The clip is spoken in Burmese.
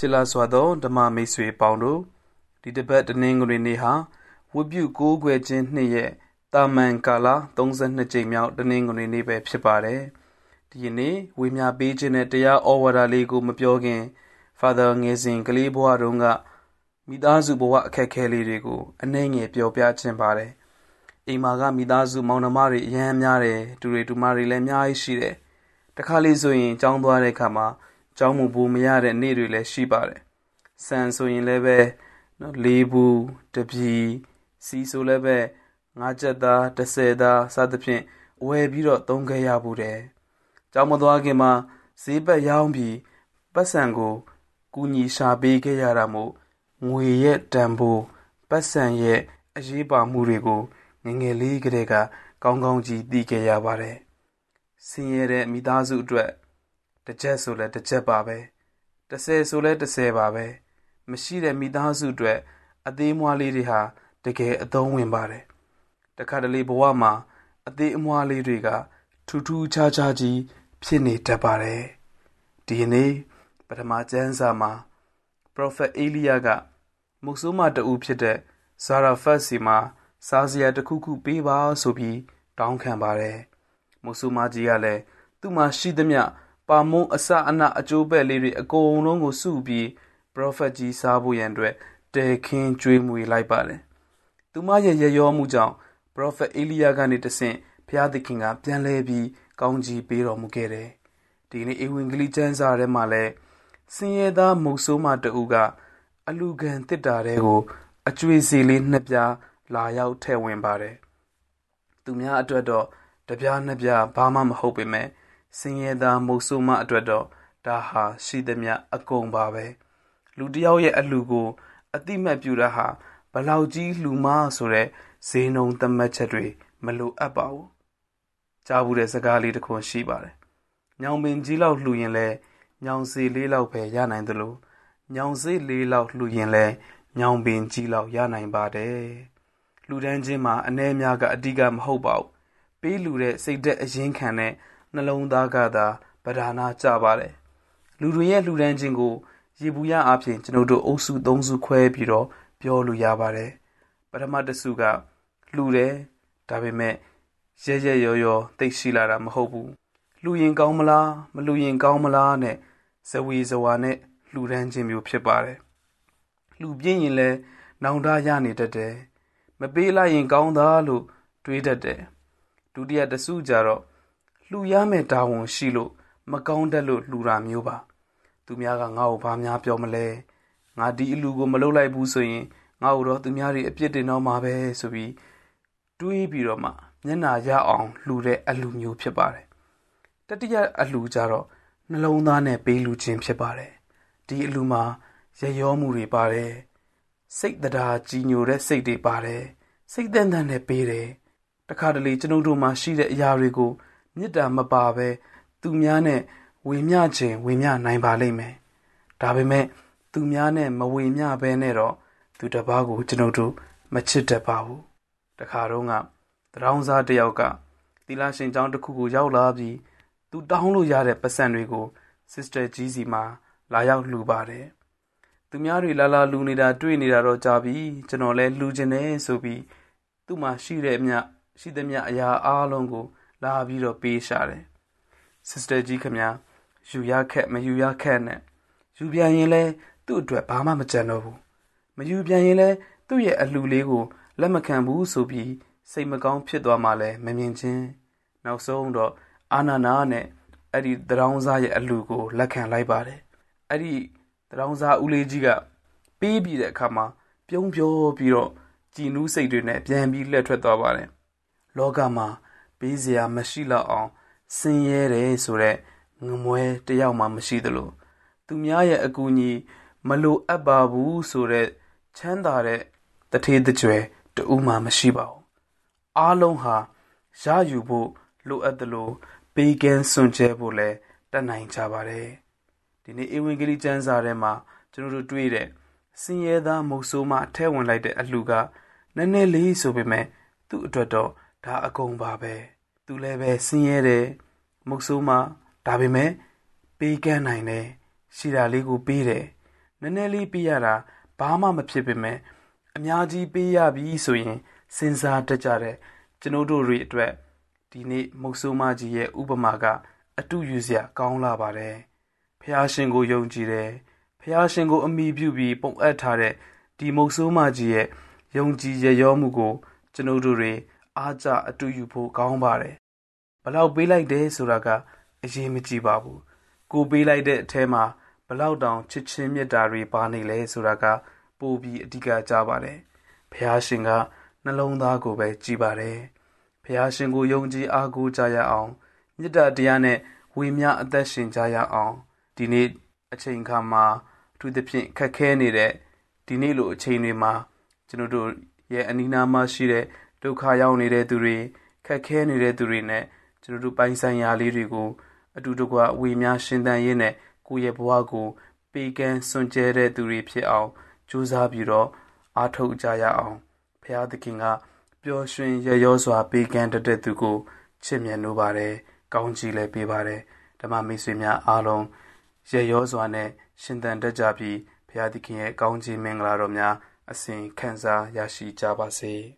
ချစ်လာစွာသောဓမ္မမိတ်ဆွေပေါင်းတို့ဒီတစ်ပတ်တနင်္ဂနွေနေ့ဟာဝိပုကိုးကွယ်ခြင်းနှစ်ရဲ့တာမန်ကာလ32ကြိမ်မြောက်တနင်္ဂနွေနေ့ပဲဖြစ်ပါတယ်။ဒီနေ့ဝေမျှပေးခြင်းနဲ့တရားဩဝါဒလေးကိုမပြောခင် Father ငယ်စဉ်ကလေးဘဝတုန်းကမိသားစုဘဝအခက်အခဲလေးတွေကိုအနှဲငယ်ပြောပြခြင်းပါတယ်။အိမ်မှာကမိသားစုမောင်နှမတွေအများများတယ်၊တူတွေတူမတွေလည်းအများကြီးရှိတယ်။တခါလေဆိုရင် ကြောင်းသွားတဲ့အခါမှာကြောင်းမူဘူးမရတဲ့နေ့တွေလည်းရှိပါတယ်။ဆန်ဆိုရင်လည်းပဲနော်လေးဘူးတပြည်စီဆိုလည်းပဲငါးချက်သား30သားစသဖြင့်ဝယ်ပြီးတော့သုံးခဲ့ရဘူးတယ်။ကြောင်းမသွားခင်မှာဈေးဘက်ရောင်းပြီးပတ်စံကိုကူညီရှာပေးခဲ့ရတာမို့ငွေရဲ့တန်ဖိုးပတ်စံရဲ့အရေးပါမှုတွေကို ငငယ်လေးကတည်းကကောင်းကောင်းကြီးသိခဲ့ရပါတယ်။ဆင်းရဲတဲ့မိသားစုအတွက်တစ်ချက်ဆိုလဲတစ်ချက်ပါပဲ30ဆိုလဲ30ပါပဲမရှိတဲ့မိသားစုအတွက်အသေးမွှားလေးတွေဟာတကယ်အသုံးဝင်ပါတယ်တခါတလေဘဝမှာ အသေးအမွှားလေးတွေက ထူးထူးခြားခြားကြီး ဖြစ်နေတတ်ပါတယ်ဒီနေ့ပထမကျမ်းစာမှာ prophet Elia ကမုတ်ဆိုးမတူဖြစ်တဲ့ Zarephath စီမှာ စားစရာတစ်ခုခုပေးပါဆိုပြီးတောင်းခံပါတယ်မုတ်ဆိုးမကြီးကလည်းသူ့မှာရှိသမျှပါမုံအစအနအကျိုးပဲ့လေးတွေအကုန်လုံးကိုစုပြီးပရောဖက်ကြီးစားဖို့ရန်အတွက်တဲခင်းကြွေးမွေလိုက်ပါတယ်။သူမရဲ့ရရောမှုကြောင့်ပရောဖက်အေလိယကနေတဆင့်ဘုရားသခင်ကပြန်လဲပြီးကောင်းကြီးပေးတော်မူခဲ့တယ်။ဒီနေ့ဧဝံဂေလိကျမ်းစာထဲမှာလည်းစင်ရသားမုတ်ဆိုးမတူကအလူခံတစ်တာတဲကိုအကျွေးစီလေးနှစ်ပြားလာရောက်ထည့်ဝင်ပါတယ်။သူများအတွက်တော့တပြားနှစ်ပြားဘာမှမဟုတ်ပေမဲ့ဆင်းရဲသားမုတ်ဆိုးမအတွက်တော့ဒါဟာရှိသမျှအကုန်ပါပဲလူတယောက်ရဲ့အလူကိုအတိမတ်ပြူတာဟာဘလောက်ကြီးလူမဆိုတဲ့ဈေးနှုန်းသတ်မှတ်ချက်တွေမလိုအပ်ပါဘူးကြားဘူးတဲ့စကားလေးတစ်ခုရှိပါတယ်ညောင်ပင်ကြီးလောက်လှူရင်လဲညောင်စေလေးလောက်ပဲရနိုင်သလိုညောင်စေလေးလောက်လှူရင်လဲညောင်ပင်ကြီးလောက်ရနိုင်ပါတယ်လူတန်းချင်းမှာအ ਨੇ များကအဓိကမဟုတ်ပါဘူးပေးလူတဲ့စိတ်သက်အရင်ခံတဲ့နှလုံးသားကသာပဓာနာကြပါတယ်လူတွေရဲ့လှူဒန်းခြင်းကိုရေဘူးရအပြင်ကျွန်တော်တို့အုပ်စု၃စုခွဲပြီးတော့ပြောလို့ရပါတယ်ပထမတစုကလှူတယ်ဒါပေမဲ့ရဲရဲရော်ရော်တိတ်ရှိလာတာမဟုတ်ဘူးလှူရင်ကောင်းမလားမလှူရင်ကောင်းမလားနဲ့ဇဝေဇဝါနဲ့လှူဒန်းခြင်းမျိုးဖြစ်ပါတယ်လှူပြင်းရင်လည်းနောင်တရနေတတ်တယ်မပေးလိုက်ရင်ကောင်းသားလို့တွေးတတ်တယ်ဒုတိယတစုကြတော့လှူရမယ့်တာဝန်ရှိလို့မကောင်းတတ်လို့လှူတာမျိုးပါ သူများကငါ့ကိုဘာများပြောမလဲငါဒီအလူကိုမလုပ်လိုက်ဘူးဆိုရင်ငါ့ကိုတော့သူများတွေအပြစ်တင်တော့မှာပဲဆိုပြီးတွေးပြီးတော့မှမျက်နာရအောင်လှူတဲ့အလူမျိုးဖြစ်ပါတယ်တတိယအလူကြတော့နှလုံးသားနဲ့ပေးလူခြင်းဖြစ်ပါတယ်ဒီအလူမှာရရောမှုတွေပါတယ်စိတ်တရားကြီးညိုတဲ့စိတ်တွေပါတယ်စိတ်တန်တန်နဲ့ပေးတယ်တခါတလေကျွန်ုပ်တို့မှာရှိတဲ့အရာတွေကိုမေတ္တာမပါဘဲသူများနဲ့ဝေမျှခြင်းဝေမျှနိုင်ပါလိမ့်မယ်ဒါပေမဲ့သူများနဲ့မဝေမျှဘဲနဲ့တော့သူတစ်ပါးကိုကျွန်ုပ်တို့မချစ်တတ်ပါဘူးတခါတော့ကတရောင်းစားတယောက်ကတီလာရှင်ကျောင်းတစ်ခုကိုရောက်လာပြီး သူ တောင်းလို့ရတဲ့ပတ်စံတွေကို sister ကြီးစီမှာလာရောက်လှူပါတယ်သူများတွေလာလာလှူနေတာတွေ့နေတာတော့ကြာပြီကျွန်တော်လည်းလှူခြင်းနဲ့ဆိုပြီး သူ့မှာရှိတဲ့အမြရှိသမျှအရာအားလုံးကိုလာပြီးတော့ပေးရှာတယ်။ Sister ကြီးခင်ဗျာယူရခက်မယူရခက်နဲ့ယူပြန်ရင်လဲသူ့အတွက်ဘာမှမကြံတော့ဘူး။မယူပြန်ရင်လဲသူ့ရဲ့အလှလေးကို လက်မခံဘူးဆိုပြီးစိတ်မကောင်းဖြစ်သွားမှလည်းမမြင်ချင်းနောက်ဆုံးတော့အာနာနာနဲ့အဲ့ဒီတရောင်းစားရဲ့အလှကို လက်ခံလိုက်ပါတယ်။အဲ့ဒီတရောင်းစားဦးလေးကြီးကပေးပြီးတဲ့အခါမှာပြုံးပြောပြီးတော့ကြည်နူးစိတ်တွေနဲ့ပြန်ပြီးလှည့်ထွက်သွားပါတယ်။လောကမှာပေးစရာမရှိလောက်အောင်ဆင်းရဲတယ်ဆိုတဲ့ငမွဲတယောက်မှမရှိသလို သူများရဲ့အကူအညီ မလိုအပ်ပါဘူးဆိုတဲ့ချမ်းသာတဲ့တထေးတကြွယ်တူမှမရှိပါဘူးအားလုံးဟာရယူဖို့လိုအပ်သလိုပေးကင်းစွန့်ကြဲဖို့လည်းတတ်နိုင်ကြပါတယ်ဒီနေ့ဧဝံဂေလိကျမ်းစာထဲမှာကျွန်တော်တို့တွေ့တဲ့စင်ရဲသားမုတ်ဆိုးမှထဲဝင်လိုက်တဲ့အလှူကနည်းနည်းလေးဆိုပေမဲ့သူ့အတွက်တော့ဒါအကုန်ပါပဲသူလည်းပဲဆင်းရဲတယ်မုတ်ဆိုးမှဒါပေမဲ့ပေးကမ်းနိုင်တယ်ရှိတာလေးကိုပေးတယ်နည်းနည်းလေးပေးရတာဘာမှမဖြစ်ပေမဲ့အများကြီးပေးရပြီဆိုရင်စဉ်းစားတတ်ကြတဲ့ကျွန်တို့တို့တွေအတွက်ဒီနေ့မုတ်ဆိုးမကြီးရဲ့ဥပမာကအတူယူစရာကောင်းလာပါတယ်ဖះရှင်ကိုယုံကြည်တယ်ဖះရှင်ကို အမိပြုပြီးပုံအပ်ထားတဲ့ဒီမုတ်ဆိုးမကြီးရဲ့ယုံကြည်ရရောမှုကို ကျွန်တို့တို့တွေအားကြအတူယူဖို့ကောင်းပါတယ်။ဘလောက်ပေးလိုက်တယ်ဆိုတာကအရေးမကြီးပါဘူး။ကိုပေးလိုက်တဲ့အထဲမှာဘလောက်တောင်ချစ်ချင်းမြတ်တာတွေပါနေလဲဆိုတာကပိုပြီးအဓိကကြပါတယ်။ဘုရားရှင်ကနှလုံးသားကိုပဲကြည်ပါတယ်။ဘုရားရှင်ကိုယုံကြည်အားကိုးကြရအောင်မြတ်တာတရားနဲ့ဝေမျှအသက်ရှင်ကြရအောင်ဒီနေ့အချိန်ခါမှာအထူးသဖြင့်ခက်ခဲနေတဲ့ဒီနေ့လိုအချိန်တွေမှာကျွန်တော်တို့ရဲ့အနီးနားမှာရှိတဲ့ဒုက္ခရောက်နေတဲ့သူတွေခက်ခဲနေတဲ့သူတွေနဲ့ကျွန်တော်တို့ပိုင်ဆိုင်ရာလေးတွေကို အတူတကွအဝေများရှင်သန်ရင်းနဲ့ကိုယ့်ရဲ့ဘဝကိုပေးကမ်းစွန့်ကြဲတဲ့သူတွေဖြစ်အောင်ကြိုးစားပြီးတော့အားထုတ်ကြရအောင်ဘုရားသခင်ကပျော်ရွှင်ရရောစွာပေးကမ်းတတ်တဲ့သူကိုချစ်မြတ်နိုးပါတယ်ကောင်းချီးလည်းပေးပါတယ်ဓမ္မမိတ်ဆွေများအားလုံးရရောစွာနဲ့ရှင်သန်တတ်ကြပြီးဘုရားသခင်ရဲ့ကောင်းချီးမင်္ဂလာတော်များအစဉ်ခံစားရရှိကြပါစေ။